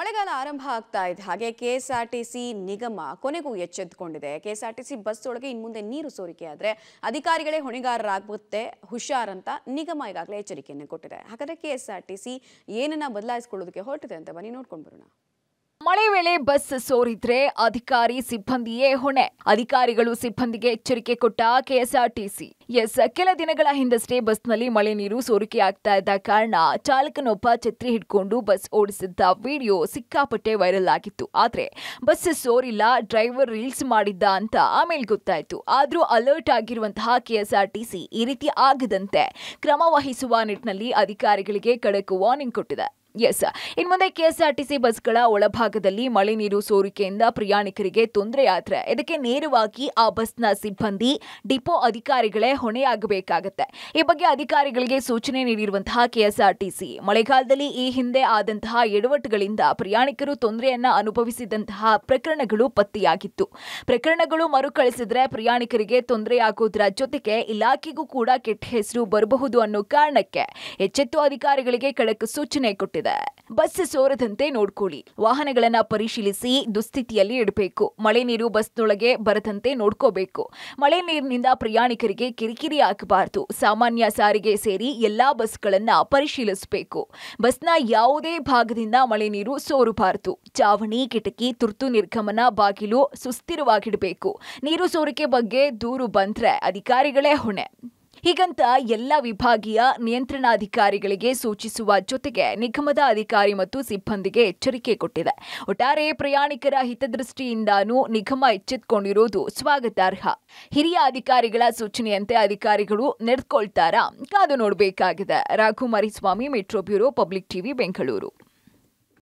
ಮಳೆಗಾಲ ಆರಂಭ ಆಗ್ತಾ ಇದೆ ಹಾಗೆ ಕೆಎಸ್ಆರ್ಟಿಸಿ ನಿಗಮ ಕೊನೆಗೂ ಎಚ್ಚೆತ್ತುಕೊಂಡಿದೆ ಕೆಎಸ್ಆರ್ಟಿಸಿ ಬಸ್ ಒಳಗೆ ಇನ್ನು ಮುಂದೆ ನೀರು ಸೋರಿಕೆ ಆದರೆ ಅಧಿಕಾರಿಗಳೇ ಹೊಣೆಗಾರರಾಗುತ್ತೆ ಹುಷಾರ್ ಅಂತ ನಿಗಮ ಈಗಾಗಲೇ ಎಚ್ಚರಿಕೆಯನ್ನು ಕೊಟ್ಟಿದೆ ಹಾಗಾದರೆ ಕೆಎಸ್ಆರ್ಟಿಸಿ ಏನನ್ನ ಬದಲಾಯಿಸಿಕೊಳ್ಳೋದಕ್ಕೆ ಹೊರಟಿದೆ ಅಂತ ಬನ್ನಿ ನೋಡ್ಕೊಂಡು ಬರೋಣ ಮಳೆ ವೇಳೆ ಬಸ್ ಸೋರಿದ್ರೆ ಅಧಿಕಾರಿ ಸಿಬ್ಬಂದಿಯೇ ಹೊಣೆ ಅಧಿಕಾರಿಗಳು ಸಿಬ್ಬಂದಿಗೆ ಎಚ್ಚರಿಕೆ ಕೊಟ್ಟ ಕೆಎಸ್ಆರ್ಟಿಸಿ ಎಸ್ ಕೆಲ ದಿನಗಳ ಹಿಂದಷ್ಟೇ ಬಸ್ನಲ್ಲಿ ಮಳೆ ನೀರು ಸೋರಿಕೆಯಾಗ್ತಾ ಇದ್ದ ಕಾರಣ ಚಾಲಕನೊಬ್ಬ ಛತ್ರಿ ಹಿಡ್ಕೊಂಡು ಬಸ್ ಓಡಿಸಿದ್ದ ವಿಡಿಯೋ ಸಿಕ್ಕಾಪಟ್ಟೆ ವೈರಲ್ ಆಗಿತ್ತು ಆದ್ರೆ ಬಸ್ ಸೋರಿಲ್ಲ ಡ್ರೈವರ್ ರೀಲ್ಸ್ ಮಾಡಿದ್ದ ಅಂತ ಆಮೇಲೆ ಗೊತ್ತಾಯ್ತು ಆದ್ರೂ ಅಲರ್ಟ್ ಆಗಿರುವಂತಹ ಕೆಎಸ್ಆರ್ಟಿಸಿ ಈ ರೀತಿ ಆಗದಂತೆ ಕ್ರಮ ವಹಿಸುವ ನಿಟ್ಟಿನಲ್ಲಿ ಅಧಿಕಾರಿಗಳಿಗೆ ಕಡಕು ವಾರ್ನಿಂಗ್ ಕೊಟ್ಟಿದೆ ಎಸ್ ಇನ್ನು ಮುಂದೆ ಕೆಎಸ್ಆರ್ಟಿಸಿ ಬಸ್ಗಳ ಒಳಭಾಗದಲ್ಲಿ ಮಳೆ ನೀರು ಸೋರಿಕೆಯಿಂದ ಪ್ರಯಾಣಿಕರಿಗೆ ತೊಂದರೆಯಾದರೆ ಇದಕ್ಕೆ ನೇರವಾಗಿ ಆ ಬಸ್ನ ಸಿಬ್ಬಂದಿ ಡಿಪೋ ಅಧಿಕಾರಿಗಳೇ ಹೊಣೆಯಾಗಬೇಕಾಗತ್ತೆ ಈ ಬಗ್ಗೆ ಅಧಿಕಾರಿಗಳಿಗೆ ಸೂಚನೆ ನೀಡಿರುವಂತಹ ಕೆಎಸ್ಆರ್ಟಿಸಿ ಮಳೆಗಾಲದಲ್ಲಿ ಈ ಹಿಂದೆ ಆದಂತಹ ಎಡವಟ್ಟುಗಳಿಂದ ಪ್ರಯಾಣಿಕರು ತೊಂದರೆಯನ್ನ ಅನುಭವಿಸಿದಂತಹ ಪ್ರಕರಣಗಳು ಪತ್ತೆಯಾಗಿತ್ತು ಪ್ರಕರಣಗಳು ಮರುಕಳಿಸಿದ್ರೆ ಪ್ರಯಾಣಿಕರಿಗೆ ತೊಂದರೆಯಾಗುವುದರ ಜೊತೆಗೆ ಇಲಾಖೆಗೂ ಕೂಡ ಕೆಟ್ಟ ಹೆಸರು ಬರಬಹುದು ಅನ್ನೋ ಕಾರಣಕ್ಕೆ ಎಚ್ಚೆತ್ತು ಅಧಿಕಾರಿಗಳಿಗೆ ಖಡಕ್ ಸೂಚನೆ ಕೊಟ್ಟಿದೆ ಬಸ್ ಸೋರದಂತೆ ನೋಡ್ಕೊಳ್ಳಿ ವಾಹನಗಳನ್ನ ಪರಿಶೀಲಿಸಿ ದುಸ್ಥಿತಿಯಲ್ಲಿ ಇಡಬೇಕು ಮಳೆ ನೀರು ಬಸ್ನೊಳಗೆ ಬರದಂತೆ ನೋಡ್ಕೋಬೇಕು ಮಳೆ ನೀರಿನಿಂದ ಪ್ರಯಾಣಿಕರಿಗೆ ಕಿರಿಕಿರಿ ಹಾಕಬಾರದು ಸಾಮಾನ್ಯ ಸಾರಿಗೆ ಸೇರಿ ಎಲ್ಲಾ ಬಸ್ಗಳನ್ನ ಪರಿಶೀಲಿಸಬೇಕು ಬಸ್ನ ಯಾವುದೇ ಭಾಗದಿಂದ ಮಳೆ ನೀರು ಸೋರಬಾರದು ಚಾವಣಿ ಕಿಟಕಿ ತುರ್ತು ನಿರ್ಗಮನ ಬಾಗಿಲು ಸುಸ್ಥಿರವಾಗಿಡಬೇಕು ನೀರು ಸೋರಿಕೆ ಬಗ್ಗೆ ದೂರು ಬಂದ್ರೆ ಅಧಿಕಾರಿಗಳೇ ಹೊಣೆ ಹೀಗಂತ ಎಲ್ಲ ವಿಭಾಗೀಯ ನಿಯಂತ್ರಣಾಧಿಕಾರಿಗಳಿಗೆ ಸೂಚಿಸುವ ಜೊತೆಗೆ ನಿಗಮದ ಅಧಿಕಾರಿ ಮತ್ತು ಸಿಬ್ಬಂದಿಗೆ ಎಚ್ಚರಿಕೆ ಕೊಟ್ಟಿದೆ ಒಟ್ಟಾರೆ ಪ್ರಯಾಣಿಕರ ಹಿತದೃಷ್ಟಿಯಿಂದಾನೂ ನಿಗಮ ಎಚ್ಚೆತ್ಕೊಂಡಿರೋದು ಸ್ವಾಗತಾರ್ಹ ಹಿರಿಯ ಅಧಿಕಾರಿಗಳ ಸೂಚನೆಯಂತೆ ಅಧಿಕಾರಿಗಳು ನಡೆದುಕೊಳ್ತಾರಾ ಕಾದು ನೋಡಬೇಕಾಗಿದೆ Raghu Swamy metro bureau public TV Bengaluru